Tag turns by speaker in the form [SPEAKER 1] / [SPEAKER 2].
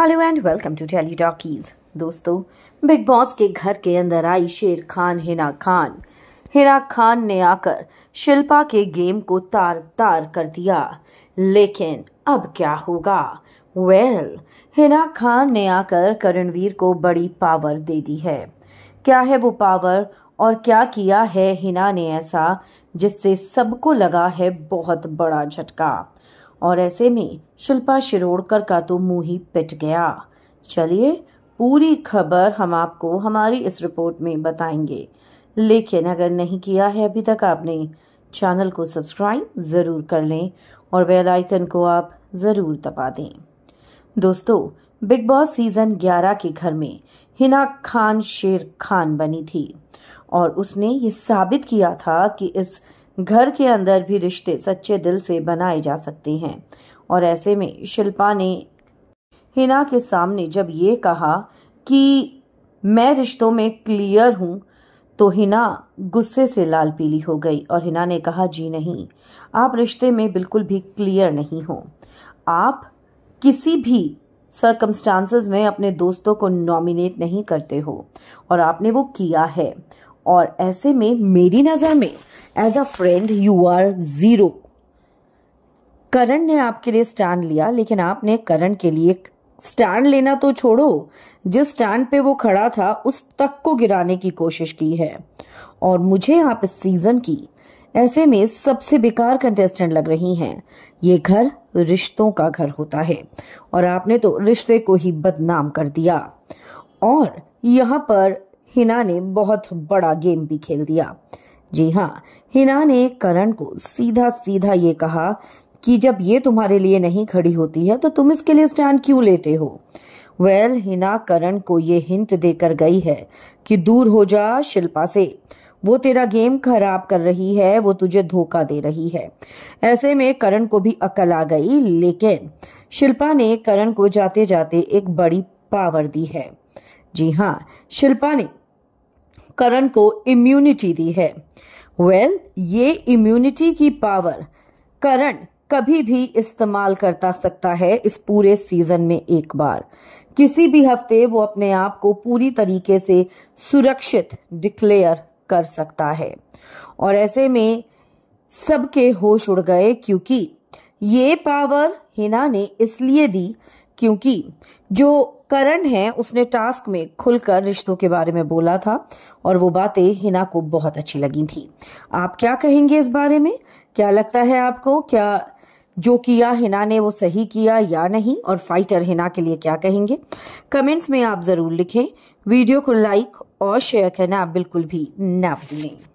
[SPEAKER 1] hello and welcome to Telly Talkies दोस्तों Bigg Boss के घर के अंदर आई शेर खान हिना खान हिना खान ने आकर शिल्पा के गेम को तार तार कर दिया लेकिन अब क्या होगा वेल well, हिना खान ने आकर करणवीर को बड़ी पावर दे दी है क्या है वो पावर और क्या किया है हिना ने ऐसा जिससे सबको लगा है बहुत बड़ा झटका और ऐसे में शिल्पा शिरोडकर का तो मुंह ही पिट गया चलिए पूरी खबर हम आपको हमारी इस रिपोर्ट में बताएंगे लेकिन अगर नहीं किया है अभी तक आपने चैनल को सब्सक्राइब ज़रूर कर लें और बेल आइकन को आप ज़रूर दबा दें दोस्तों बिग बॉस सीजन 11 के घर में हिना खान शेर खान बनी थी और उसने ये साबित किया था कि इस घर के अंदर भी रिश्ते सच्चे दिल से बनाए जा सकते हैं और ऐसे में शिल्पा ने हिना के सामने जब ये कहा कि मैं रिश्तों में क्लियर हूँ तो हिना गुस्से से लाल पीली हो गई और हिना ने कहा जी नहीं आप रिश्ते में बिल्कुल भी क्लियर नहीं हो आप किसी भी सरकमस्टांसेस में अपने दोस्तों को नॉमिनेट नहीं करते हो और आपने वो किया है और ऐसे में मेरी नज़र में as a friend you are zero Karan ने आपके लिए स्टैंड लिया लेकिन आपने करण के लिए स्टैंड लेना तो छोड़ो जिस स्टैंड पे वो खड़ा था उस तक को गिराने की कोशिश की है और मुझे आप इस सीजन की ऐसे में सबसे बेकार कंटेस्टेंट लग रही हैं ये घर रिश्तों का घर होता है और आपने तो रिश्ते को ही बदनाम कर दिया और यहाँ पर हिना ने बहुत बड़ा गेम भी खेल दिया जी हाँ हिना ने करण को सीधा सीधा ये कहा कि जब ये तुम्हारे लिए नहीं खड़ी होती है तो तुम इसके लिए स्टैंड क्यों लेते हो वेल well, हिना करण को ये हिंट देकर गई है कि दूर हो जा शिल्पा से वो तेरा गेम खराब कर रही है वो तुझे धोखा दे रही है ऐसे में करण को भी अकल आ गई लेकिन शिल्पा ने करण को जाते जाते एक बड़ी पावर दी है जी हाँ शिल्पा ने करण को इम्यूनिटी दी है वेल well, ये इम्यूनिटी की पावर करण कभी भी इस्तेमाल करता सकता है इस पूरे सीजन में एक बार किसी भी हफ्ते वो अपने आप को पूरी तरीके से सुरक्षित डिक्लेयर कर सकता है और ऐसे में सबके होश उड़ गए क्योंकि ये पावर हिना ने इसलिए दी क्योंकि जो करण है उसने टास्क में खुलकर रिश्तों के बारे में बोला था और वो बातें हिना को बहुत अच्छी लगी थी आप क्या कहेंगे इस बारे में क्या लगता है आपको क्या जो किया हिना ने वो सही किया या नहीं और फाइटर हिना के लिए क्या कहेंगे कमेंट्स में आप ज़रूर लिखें वीडियो को लाइक और शेयर करना बिल्कुल भी ना भूलें